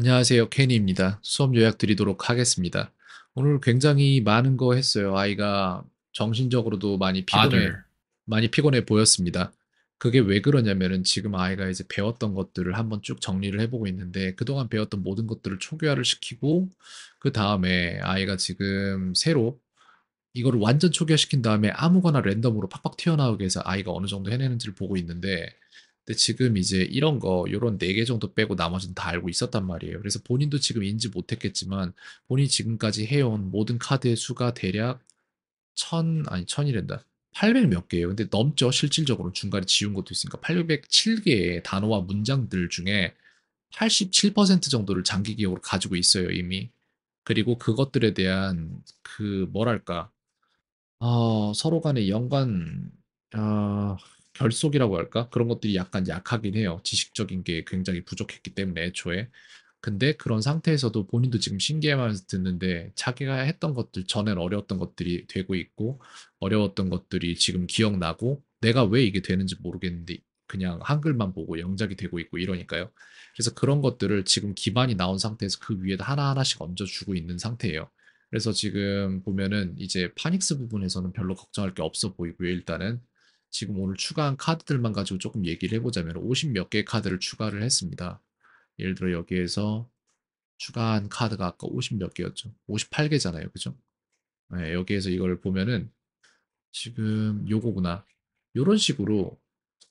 안녕하세요. 케니입니다. 수업 요약 드리도록 하겠습니다. 오늘 굉장히 많은 거 했어요. 아이가 정신적으로도 많이 피곤해, o t 많이 피곤해 보였습니다. 그게 왜 그러냐면은 지금 아이가 이제 배웠던 것들을 한번 쭉 정리를 해보고 있는데 그동안 배웠던 모든 것들을 초기화를 시키고 그 다음에 아이가 지금 새로 이거를 완전 초기화시킨 다음에 아무거나 랜덤으로 팍팍 튀어나오게 해서 아이가 어느 정도 해내는지를 보고 있는데 근데 지금 이제 이런 거 요런 네 개 정도 빼고 나머지는 다 알고 있었단 말이에요. 그래서 본인도 지금 인지 못했겠지만 본인이 지금까지 해온 모든 카드의 수가 대략 천 아니 천이란다. 800 몇 개예요. 근데 넘죠. 실질적으로 중간에 지운 것도 있으니까 807개의 단어와 문장들 중에 87% 정도를 장기 기억으로 가지고 있어요, 이미. 그리고 그것들에 대한 그 뭐랄까? 어, 서로 간의 연관 어, 결속이라고 할까? 그런 것들이 약간 약하긴 해요. 지식적인 게 굉장히 부족했기 때문에 애초에. 근데 그런 상태에서도 본인도 지금 신기해하면서 듣는데 자기가 했던 것들 전엔 어려웠던 것들이 되고 있고 어려웠던 것들이 지금 기억나고 내가 왜 이게 되는지 모르겠는데 그냥 한글만 보고 영작이 되고 있고 이러니까요. 그래서 그런 것들을 지금 기반이 나온 상태에서 그위에 하나하나씩 얹어주고 있는 상태예요. 그래서 지금 보면은 이제 파닉스 부분에서는 별로 걱정할 게 없어 보이고요. 일단은 지금 오늘 추가한 카드들만 가지고 조금 얘기를 해보자면 50 몇 개의 카드를 추가를 했습니다. 예를 들어 여기에서 추가한 카드가 아까 50 몇 개였죠. 58개잖아요. 그죠? 네, 여기에서 이걸 보면은 지금 요거구나. 요런 식으로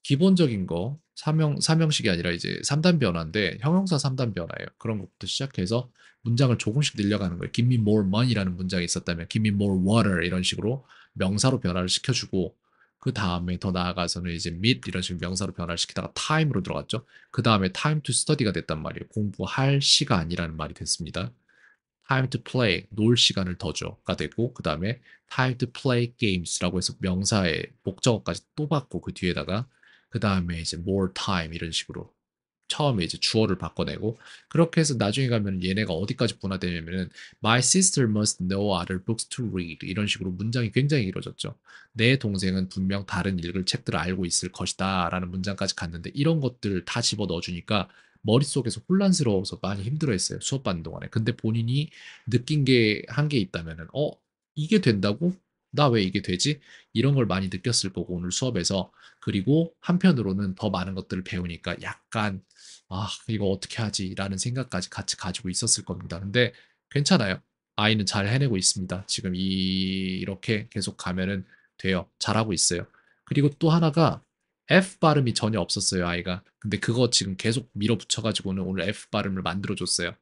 기본적인 거, 3형, 사명식이 아니라 이제 3단 변화인데 형용사 3단 변화예요. 그런 것부터 시작해서 문장을 조금씩 늘려가는 거예요. Give me more money라는 문장이 있었다면 Give me more water 이런 식으로 명사로 변화를 시켜주고 그 다음에 더 나아가서는 이제 밑 이런 식으로 명사로 변화시키다가 time으로 들어갔죠. 그 다음에 time to study가 됐단 말이에요. 공부할 시간이라는 말이 됐습니다. time to play, 놀 시간을 더 줘가 되고 그 다음에 time to play games라고 해서 명사의 목적어까지 또 받고 그 뒤에다가 그 다음에 이제 more time 이런 식으로 처음에 이제 주어를 바꿔내고 그렇게 해서 나중에 가면 얘네가 어디까지 분화되냐면은 my sister must know other books to read 이런 식으로 문장이 굉장히 길어졌죠. 내 동생은 분명 다른 읽을 책들을 알고 있을 것이다라는 문장까지 갔는데 이런 것들 을다 집어 넣어주니까 머릿속에서 혼란스러워서 많이 힘들어했어요 수업 받는 동안에. 근데 본인이 느낀 게 한게 게 있다면은 어 이게 된다고 나왜 이게 되지? 이런 걸 많이 느꼈을 거고 오늘 수업에서 그리고 한편으로는 더 많은 것들을 배우니까 약간 아 이거 어떻게 하지라는 생각까지 같이 가지고 있었을 겁니다. 근데 괜찮아요. 아이는 잘 해내고 있습니다. 지금 이, 이렇게 계속 가면은 돼요. 잘하고 있어요. 그리고 또 하나가 F 발음이 전혀 없었어요, 아이가. 근데 그거 지금 계속 밀어붙여가지고는 오늘 F 발음을 만들어줬어요.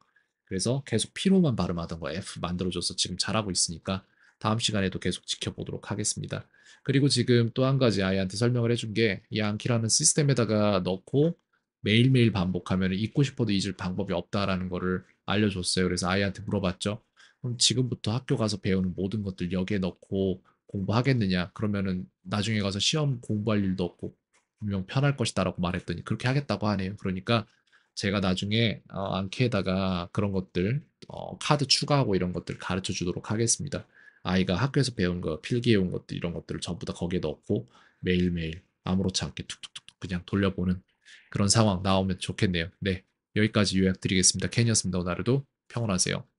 그래서 계속 P로만 발음하던 거 F 만들어줘서 지금 잘하고 있으니까 다음 시간에도 계속 지켜보도록 하겠습니다. 그리고 지금 또 한 가지 아이한테 설명을 해준 게 이 안키라는 시스템에다가 넣고 매일매일 반복하면 잊고 싶어도 잊을 방법이 없다라는 거를 알려줬어요. 그래서 아이한테 물어봤죠. 그럼 지금부터 학교 가서 배우는 모든 것들 여기에 넣고 공부하겠느냐? 그러면은 나중에 가서 시험 공부할 일도 없고 분명 편할 것이다라고 말했더니 그렇게 하겠다고 하네요. 그러니까 제가 나중에 어, 안케에다가 그런 것들 어, 카드 추가하고 이런 것들 가르쳐 주도록 하겠습니다. 아이가 학교에서 배운 거, 필기해온 것들 이런 것들을 전부 다 거기에 넣고 매일매일 아무렇지 않게 툭툭툭 툭 그냥 돌려보는 그런 상황 나오면 좋겠네요. 네, 여기까지 요약드리겠습니다. 켄이었습니다. 오늘도 평온하세요.